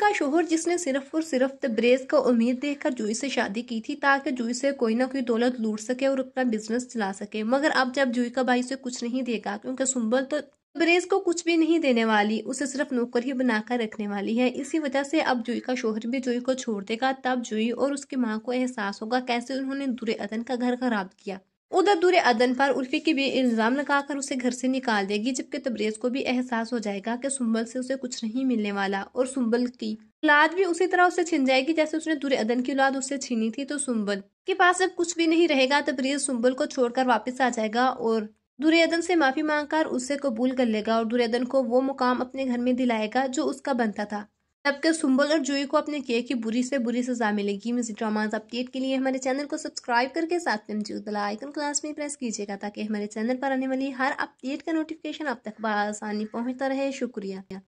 का शोहर जिसने सिर्फ और सिर्फ तब्रेज का उम्मीद देखकर जुई से शादी की थी ताकि जुई से कोई ना कोई दौलत लूट सके और अपना बिजनेस चला सके मगर अब जब जुई का भाई से कुछ नहीं देगा क्योंकि सुंबल तो तब्रेज को कुछ भी नहीं देने वाली उसे सिर्फ नौकर ही बनाकर रखने वाली है इसी वजह से अब जुई का शोहर भी जुई को छोड़ देगा तब जुई और उसकी माँ को एहसास होगा कैसे उन्होंने दुरे अदन का घर खराब किया उधर दूर अदन पर उर्फी के भी इल्ज़ाम लगाकर उसे घर से निकाल देगी जबकि तब्रेज को भी एहसास हो जाएगा कि सुम्बल से उसे कुछ नहीं मिलने वाला और सुम्बल की औलाद भी उसी तरह उसे छिन जाएगी जैसे उसने दूर अदन की औलाद उससे छीनी थी तो सुम्बल के पास जब कुछ भी नहीं रहेगा तब्रेज सुम्बल को छोड़कर वापस आ जाएगा और अदन से माफी मांगकर उसे कबूल कर लेगा और अदन को वो मुकाम अपने घर में दिलाएगा जो उसका बनता था आपके सुंबल और जोई को अपने किए की बुरी से बुरी सजा मिलेगी म्यूजिक ड्रामाज अपडेट के लिए हमारे चैनल को सब्सक्राइब करके साथ में मौजूद आइकन क्लास में प्रेस कीजिएगा ताकि हमारे चैनल पर आने वाली हर अपडेट का नोटिफिकेशन आप तक बसानी पहुंचता रहे शुक्रिया